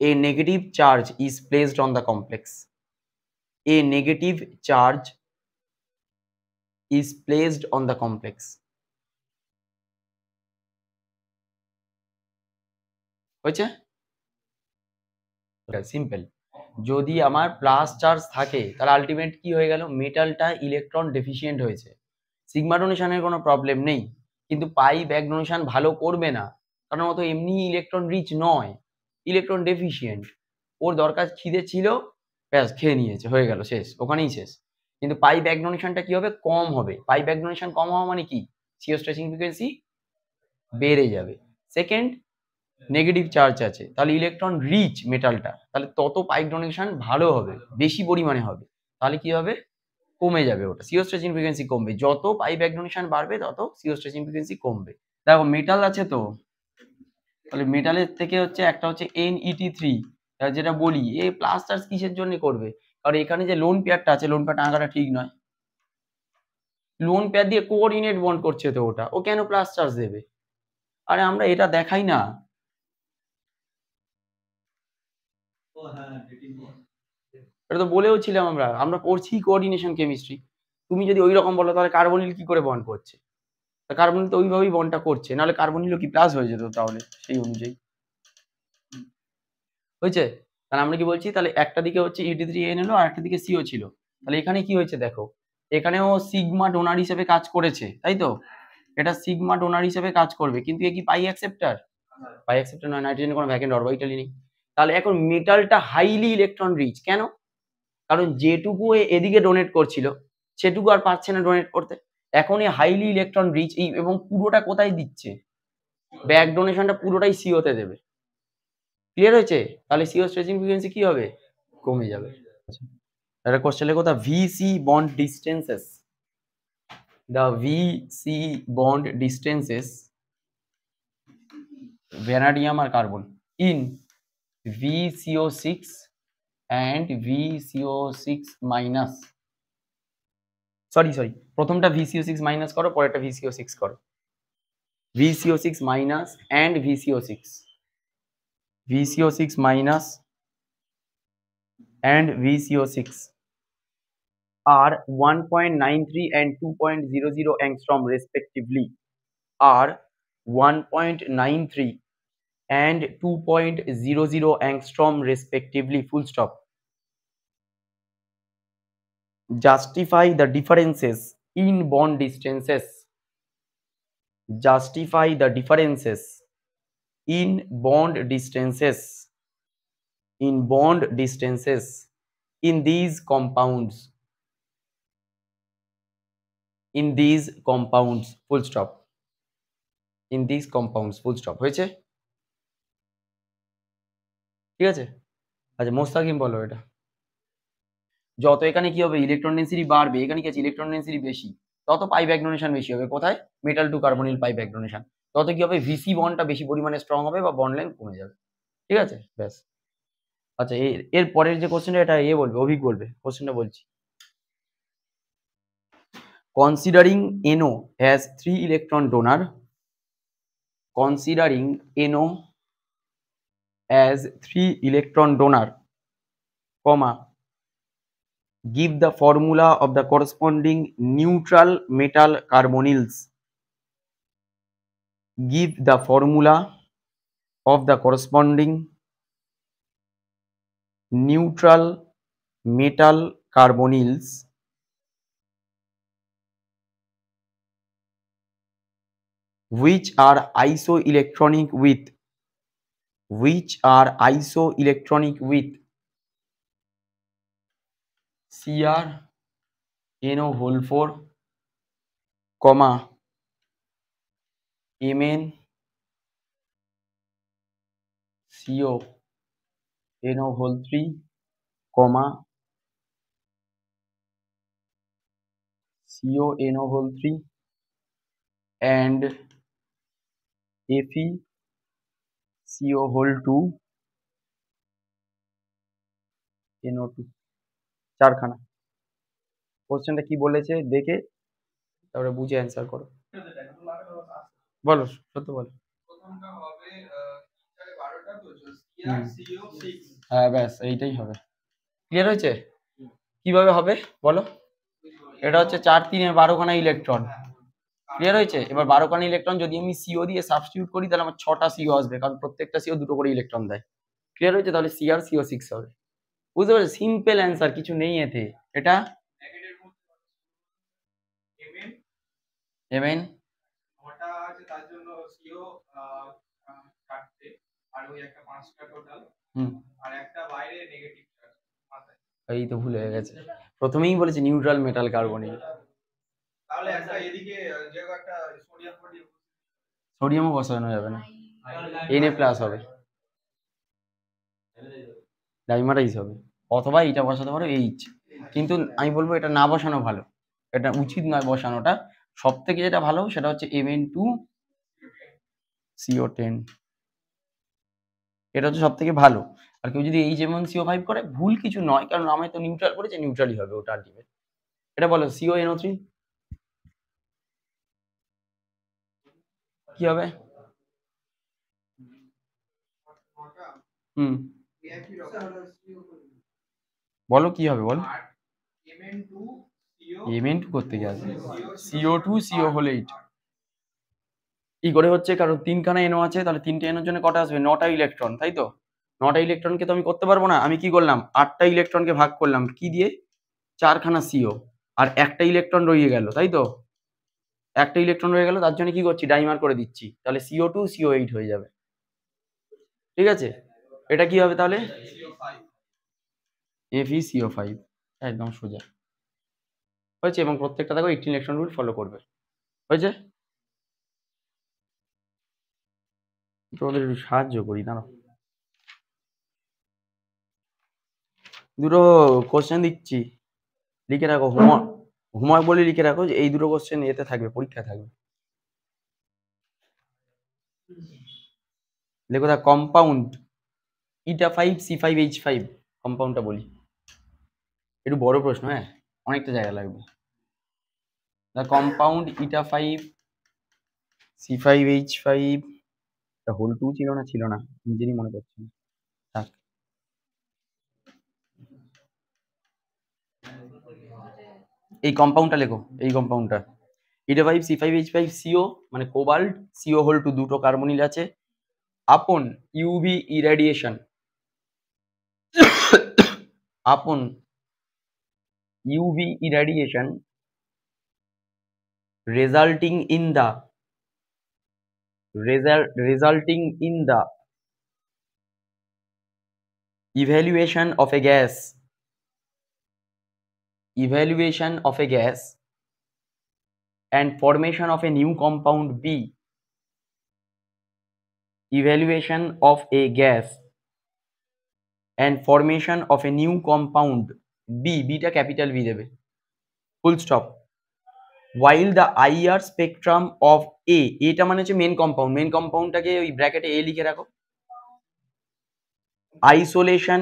A negative charge is placed on the complex. A negative charge is placed on the complex হয়েছে simple যদি আমার plus charge থাকে তাহলে ultimate কি হয়ে গেল মেটালটা electron deficient হয়েছে সিগমা ডোনেশনের কোনো প্রবলেম নেই কিন্তু পাই ব্যাক ডোনেশন ভালো করবে না কারণ মতো এমনি ইলেকট্রন রিচ নয় ইলেকট্রন ডেফিসিয়েন্ট ওর দরকার খিদে ছিল ব্যাস খেয়ে নিয়েছে হয়ে গেল শেষ ওখানেই শেষ কিন্তু পাই ব্যাক ডোনেশনটা কি হবে কম হবে পাই ব্যাক ডোনেশন কম হওয়া মানে কি সিও স্ট্রেচিং ফ্রিকোয়েন্সি বেড়ে যাবে সেকেন্ড নেগেটিভ চার্জ আছে তাহলে ইলেকট্রন রিচ মেটালটা তাহলে তত পাইক ডোনেশন ভালো হবে বেশি পরিমাণে হবে তাহলে কি হবে কমে যাবে ওটা সিও স্ট্রেচিং ফ্রিকোয়েন্সি কমবে যত পাই ব্যাক ডোনেশন বাড়বে তত সিও স্ট্রেচিং ফ্রিকোয়েন্সি কমবে দেখো মেটাল আছে তো তাহলে মেটালের থেকে হচ্ছে একটা হচ্ছে এন ইটি থ্রি যেটা বলি এ প্লাস চার্জ কিসের জন্য করবে আর এখানে যে লোন পেয়ারটা আছে লোন পেয়ারটা আঁকাটা ঠিক নয় লোন পেয়ার দিয়ে কোঅর্ডিনেট বন্ড করছে তো ওটা ও কেন প্লাস চার্জ দেবে আরে আমরা এটা দেখাই না হ্যাঁ, হ্যাঁ, এটা তো বলেও ছিলাম আমরা আমরা পড়ছি কোঅর্ডিনেশন কেমিস্ট্রি তুমি যদি ওই রকম বলো তাহলে কার্বনিল কি করে বন্ড করছে কার্বনিল তো ওইভাবেই বন্ডটা করছে নাহলে কার্বনিলও কি প্লাস হয়ে যেত তাহলে সেই অনুযায়ী হয়েছে তাহলে আমরা কি বলছি তাহলে একটা দিকে হচ্ছে ইডি e থ্রি এন এলো আর একটা দিকে সিও ছিল তাহলে এখানে কি হয়েছে দেখো এখানেও সিগমা ডোনার হিসেবে কাজ করেছে তাই তো এটা সিগমা ডোনার হিসেবে কাজ করবে কিন্তু এ কি পাই অ্যাকসেপ্টার পাই অ্যাকসেপ্টার নয় নাইট্রোজেন কোনো ভ্যাকেন্ট অরবাইটালি নেই তাহলে এখন মেটালটা হাইলি ইলেকট্রন রিচ কেন কারণ যেটুকু এদিকে ডোনেট করছিল সেটুকু আর পারছে না ডোনেট করতে এখন এই হাইলি ইলেকট্রন রিচ এই এবং পুরোটা কোথায় দিচ্ছে ব্যাক ডোনেশনটা পুরোটাই সিওতে দেবে ক্লিয়ার হয়েছে তাহলে সিও স্ট্রেচিং ফ্রিকোয়েন্সি কি হবে কমে যাবে একটা কোশ্চেন লেখো the VC bond distances the VC bond distances vanadium আর carbon in VCO six and VCO six minus sorry sorry প্রথমটা ভিসিও সিক্স মাইনাস করো পরেরটা ভিসিও সিক্স করো VCO six minus and VCO six VCO6 minus and VCO6 are 1.93 and 2.00 angstrom respectively are 1.93 and 2.00 angstrom respectively full stop justify the differences in bond distances justify the differences in bond distances in bond distances in these compounds in these compounds full stop in these compounds full stop হয়েছে ঠিক আছে আচ্ছা মোস্তাকিম বলো এটা যত এখানে কি হবে ইলেকট্রন ডেন্সিটি বাড়বে এখানে কি আছে ইলেকট্রন ডেন্সিটি বেশি তত পাইপ ব্যাক বেশি হবে কোথায় metal to carbonyl pi back তত কি হবে ভিসি বন্ডটা বেশি পরিমাণে স্ট্রং হবে বা বন্ড লাইন কমে যাবে ঠিক আছে ব্যাস আচ্ছা এর পরের যে কোশ্চেনটা এটা এ বলবে অভিক বলবে কোশ্চেনটা বলছি considering NO has three electron donor considering NO as three electron donor comma give the formula of the corresponding neutral metal carbonyls give the formula of the corresponding neutral metal carbonyls which are isoelectronic with which are isoelectronic with Cr NO whole 4 comma MN CO NO whole three comma CO NO whole three and Fe CO whole two NO two চারখানা কোশ্চেনটা কি বলেছে দেখে তারপরে বুঝে answer করো বলো সত্য বলো হ্যাঁ ব্যাস এইটাই হবে ক্লিয়ার হয়েছে কিভাবে হবে বলো এটা হচ্ছে চার তিনের বারোখানা ইলেকট্রন হ্যাঁ, ক্লিয়ার হয়েছে এবার বারোখানা ইলেকট্রন যদি আমি সিও দিয়ে সাবস্টিটিউট করি তাহলে আমার ছটা সিও আসবে কারণ প্রত্যেকটা সিও দুটো করে ইলেকট্রন দেয় ক্লিয়ার হয়েছে তাহলে সি আর সিও সিক্স হবে বুঝতে পারছো সিম্পল অ্যান্সার কিছু নেই এতে এটা এমএন আর ওই একটা 5টা টোটাল হুম আর একটা বাইরে নেগেটিভ চার্জ এই তো ভুল হয়ে গেছে প্রথমেই বলেছে নিউট্রাল মেটাল কার্বনিক তাহলে একটা এদিকে যে একটা সোডিয়াম সোডিয়াম সোডিয়ামও বসানো যাবে না এনএ প্লাস হবে ডাইমারাইজ হবে অথবা এইটা বসাতে পারো এইচ কিন্তু আমি বলবো এটা না বসানো ভালো এটা উচিত নয় বসানোটা সব থেকে যেটা ভালো সেটা হচ্ছে M N two CO ten এটা হচ্ছে সব থেকে ভালো আর কেউ যদি এই যেমন সিও ফাইভ করে ভুল কিছু নয় কারণ আমায় তো নিউট্রাল করেছে নিউট্রালই হবে ওটা আলটিমেট এটা বলো সিও এনও থ্রি কি হবে বলো কি হবে বলো এমএন টু করতে গিয়ে সিও টু সিও হলে এইটা ই করে হচ্ছে কারণ তিনখানা এনো আছে তাহলে তিনটে এনোর জন্য কটা আসবে নটা ইলেকট্রন তাই তো নটা ইলেকট্রনকে তো আমি করতে পারবো না আমি কি করলাম আটটা ইলেকট্রনকে ভাগ করলাম কি দিয়ে চারখানা সিও আর একটা ইলেকট্রন রয়ে গেল তাই তো একটা ইলেকট্রন রয়ে গেল তার জন্য কি করছি ডাইমার করে দিচ্ছি তাহলে সিও টু সিও এইট হয়ে যাবে ঠিক আছে এটা কি হবে তাহলে এফ ই সিও ফাইভ একদম সোজা হয়েছে এবং প্রত্যেকটা দেখো এইটটিন ইলেকট্রন রুল ফলো করবে হয়েছে তোমাদের একটু সাহায্য করি দাঁড়ো দুটো কোশ্চেন দিচ্ছি লিখে রাখো হোমওয়ার্ক হোমওয়ার্ক বলে লিখে রাখো যে এই দুটো কোশ্চেন এতে থাকবে পরীক্ষা থাকবে লেখো the compound eta five C five H five কম্পাউন্ডটা বলি একটু বড় প্রশ্ন হ্যাঁ অনেকটা জায়গা লাগবে the compound eta five C five H five একটা হোল টু ছিল না ছিল না নিজেরই মনে পড়ছে না থাক এই কম্পাউন্ডটা লেখো এই কম্পাউন্ডটা eta five C five H five CO মানে কোবাল্ট সিও হোল টু দুটো কার্বনিল আছে upon UV irradiation upon UV irradiation resulting in the resulting in the evaluation of a gas evaluation of a gas and formation of a new compound B evaluation of a gas and formation of a new compound B beta capital B দেবে Full stop. While the IR spectrum of A এটা মানে হচ্ছে main compound main কম্পাউন্ডটাকে ওই ব্র্যাকেটে এ লিখে রাখো isolation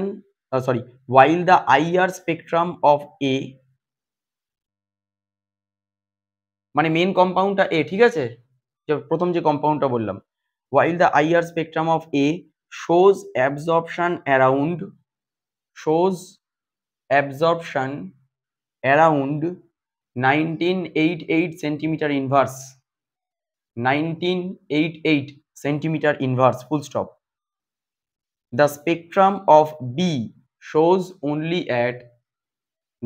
sorry while the IR spectrum of A মানে মেন কম্পাউন্ডটা এ ঠিক আছে প্রথম যে কম্পাউন্ডটা বললাম while the IR spectrum of A shows absorption around shows absorption around nineteen centimeter inverse centimeter centimeter inverse full stop the spectrum of B shows only at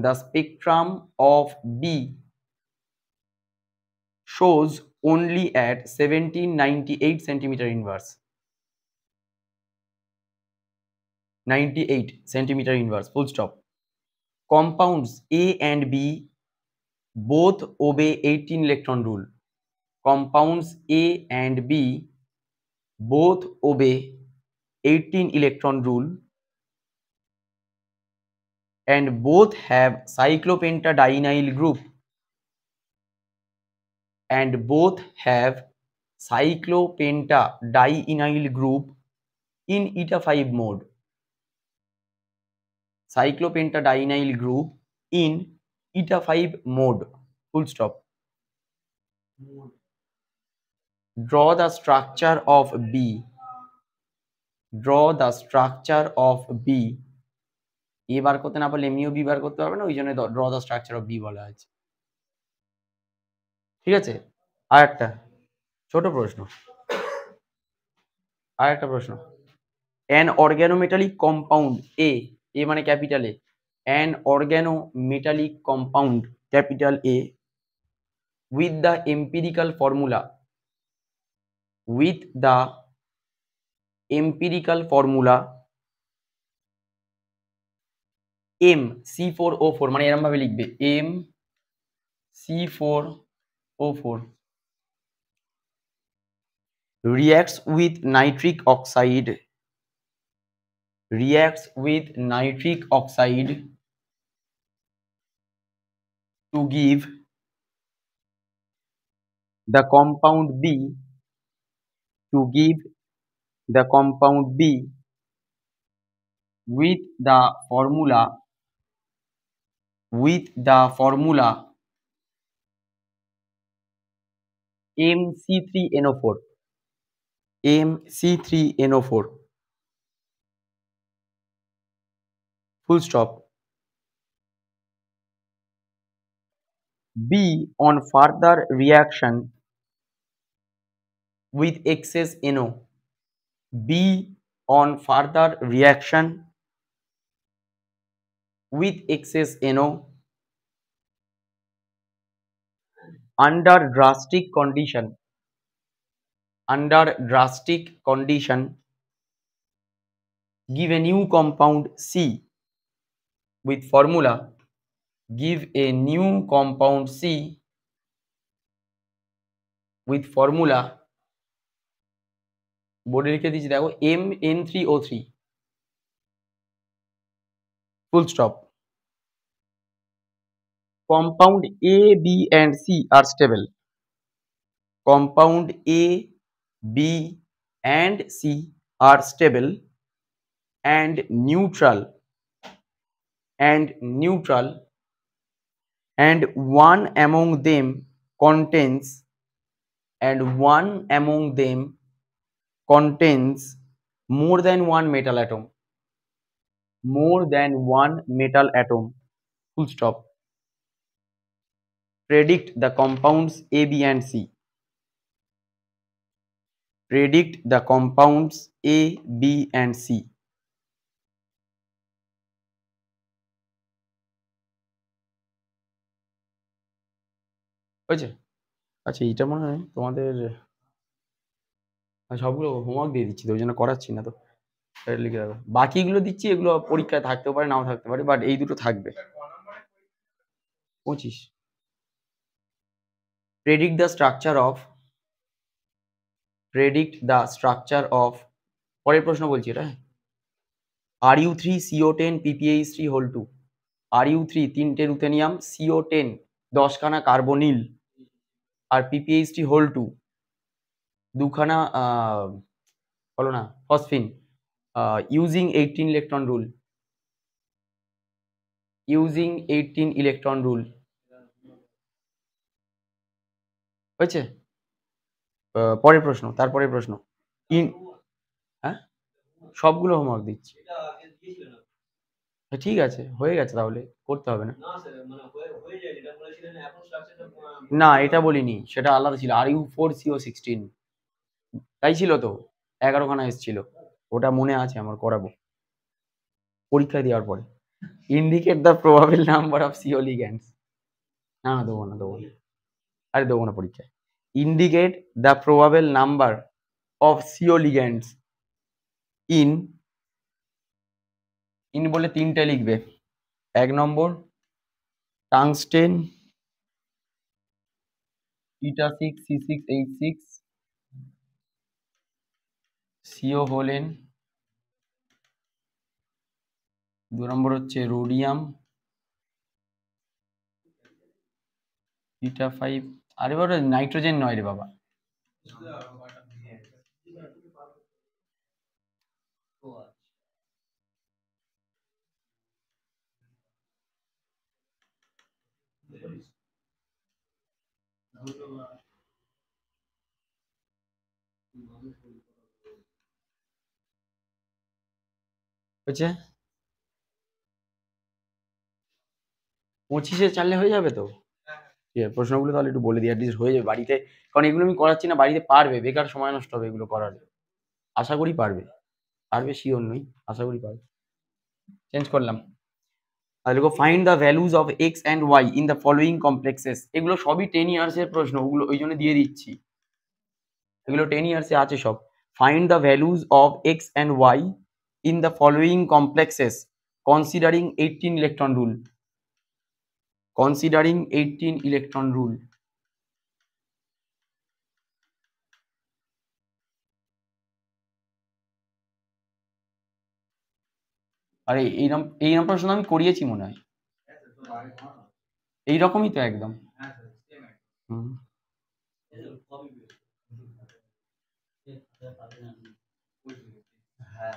the spectrum of B shows only at 1798 centimeter inverse 98 centimeter inverse full stop compounds A and B both obey 18 electron rule compounds a and b both obey 18 electron rule and both have cyclopentadienyl group and both have cyclopentadienyl group in eta 5 mode cyclopentadienyl group in eta five mode full stop draw the structure of B draw the structure of B এ বার করতে না পারলে এমনিও B বার করতে পারবে না ওই জন্য draw the structure of B বলা আছে ঠিক আছে আর একটা ছোট প্রশ্ন আর একটা প্রশ্ন অ্যান অর্গ্যানোমেটালিক কম্পাউন্ড এ এ মানে ক্যাপিটালে an organometallic compound capital A with the empirical formula with the empirical formula M C4O4 মানে এরকম ভাবে লিখবে M C4O4 reacts with nitric oxide reacts with nitric oxide to give the compound B to give the compound B with the formula with the formula MC3NO4 MC3NO4 full stop B on further reaction with excess NO. B on further reaction with excess NO under drastic condition under drastic condition give a new compound C with formula give a new compound C with formula बोर्डे लिखे दीजिए देखो M N three O three full stop compound A, B and C are stable. Compound A, B and C are stable and neutral and neutral and one among them contains and one among them contains more than one metal atom more than one metal atom full stop predict the compounds a b and c predict the compounds a b and c হয়েছে আচ্ছা এইটা মনে হয় তোমাদের সবগুলো homework দিয়ে দিচ্ছি তো ওই জন্য করাচ্ছি না তো লিখে রাখো বাকিগুলো দিচ্ছি এগুলো পরীক্ষায় থাকতেও পারে নাও থাকতে পারে বাট এই দুটো থাকবে পঁচিশ predict the structure of predict the structure of পরের প্রশ্ন বলছি এটা R U three CO ten PPh three whole two R U three তিনটে রুথেনিয়াম সিও টেন দশখানা কার্বনিল আর পিপিএইচটি হোল টু দুখানা বলো না phosphine using eighteen electron rule using eighteen electron rule হয়েছে পরের প্রশ্ন তারপরে প্রশ্ন ইন হ্যাঁ সবগুলো হোমওয়ার্ক দিচ্ছি ঠিক আছে হয়ে গেছে তাহলে করতে হবে না না মানে এটা বলিনি সেটা আলাদা ছিল R U four CO sixteen তাই ছিল তো এগারোখানা এসেছিল ওটা মনে আছে আমার করাবো পরীক্ষা দেওয়ার পরে indicate the probable number of CO ligands না না দেবো না দেবো না আরে দেবো না পরীক্ষায় indicate the probable number of CO ligands in in বলে তিনটা লিখবে এক নম্বর tungsten eta six C six H six CO হলেন দু নম্বর হচ্ছে রোডিয়াম ইটা ফাইভ আরে বাবা নাইট্রোজেন নয় রে বাবা হচ্ছে পঁচিশে চাললে হয়ে যাবে তো ঠিক আছে প্রশ্নগুলো তাহলে একটু বলে দিই হয়ে যাবে বাড়িতে কারণ এগুলো আমি করাচ্ছি না বাড়িতে পারবে বেকার সময় নষ্ট হবে এগুলো করার আশা করি পারবে পারবে শিওর নই আশা করি পারবে চেঞ্জ করলাম তাহলে find the values of X and Y in the following complexes এগুলো সবই টেন ইয়ার্সের প্রশ্ন ওগুলো ওই জন্য দিয়ে দিচ্ছি এগুলো টেন ইয়ার্সে আছে সব find the values of X and Y in the following complexes considering eighteen electron rule considering eighteen electron rule আর এই নাম্বার নাম প্রশ্ন আমি করিয়েছি মনে হয় এইরকমই তো একদম হ্যাঁ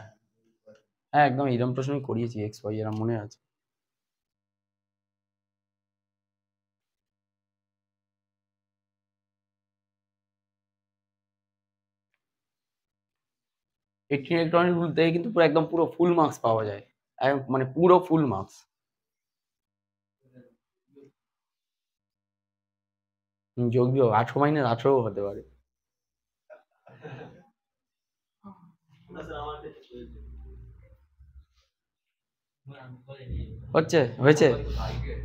একদম এইরকম প্রশ্ন করিয়েছি এক্স ওয়াই এরম মনে আছে এইটিন ইলেকট্রনিক থেকে কিন্তু পুরো একদম পুরো ফুল মার্কস পাওয়া যায় মানে পুরো ফুল মার্কস যোগ আঠারো মাইনের মাইনাস আঠেরো হতে পারে হচ্ছে হয়েছে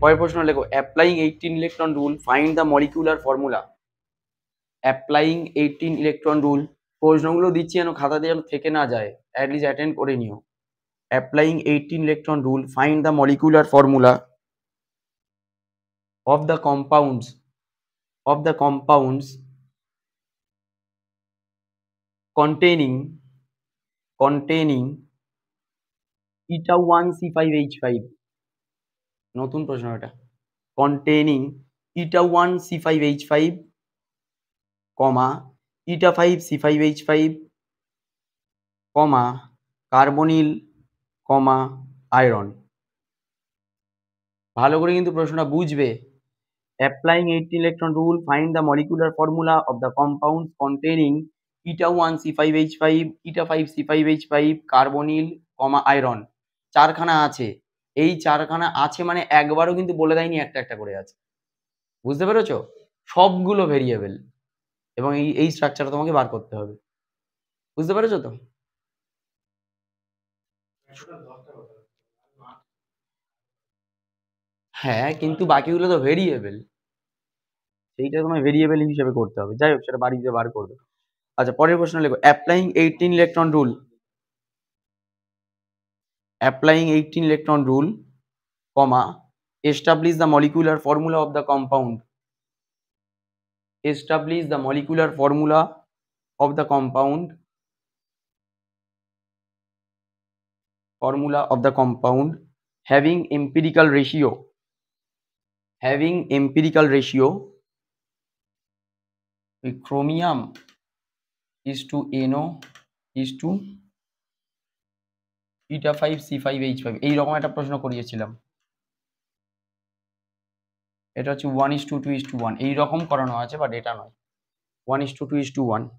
পরের প্রশ্ন লেখো applying eighteen electron rule find the molecular formula applying eighteen electron rule প্রশ্নগুলো দিচ্ছি যেন খাতা দিয়ে যেন থেকে না যায় অ্যাটলিস্ট অ্যাটেন্ড করে নিও applying 18 electron rule find the molecular formula of the compounds of the compounds containing containing eta 1 C5H5 নতুন প্রশ্ন এটা containing eta 1 C5H5 comma eta 5 C5H5 comma carbonyl comma iron ভালো করে কিন্তু প্রশ্নটা বুঝবে applying eighty electron rule find the molecular formula of the compound containing eta one C five H five eta five C five H five carbonyl comma iron চারখানা আছে এই চারখানা আছে মানে একবারও কিন্তু বলে দেয়নি একটা একটা করে আছে বুঝতে পেরেছ সবগুলো ভেরিয়েবল এবং এই এই স্ট্রাকচারটা তোমাকে বার করতে হবে বুঝতে পেরেছো তো হ্যাঁ কিন্তু বাকিগুলো তো ভেরিয়েবল সেইটা তোমায় ভেরিয়েবল হিসেবে করতে হবে যাই হোক সেটা বাড়ি বার করবে আচ্ছা পরের প্রশ্ন লেখো applying eighteen electron rule applying eighteen electron rule comma establish the molecular formula of the compound establish the molecular formula of the compound formula of the compound having empirical ratio having empirical ratio with chromium is to NO is to eta five C five H five এইরকম একটা প্রশ্ন করিয়েছিলাম এটা হচ্ছে one is two two is two one এইরকম করানো আছে but এটা নয় one is two two is two one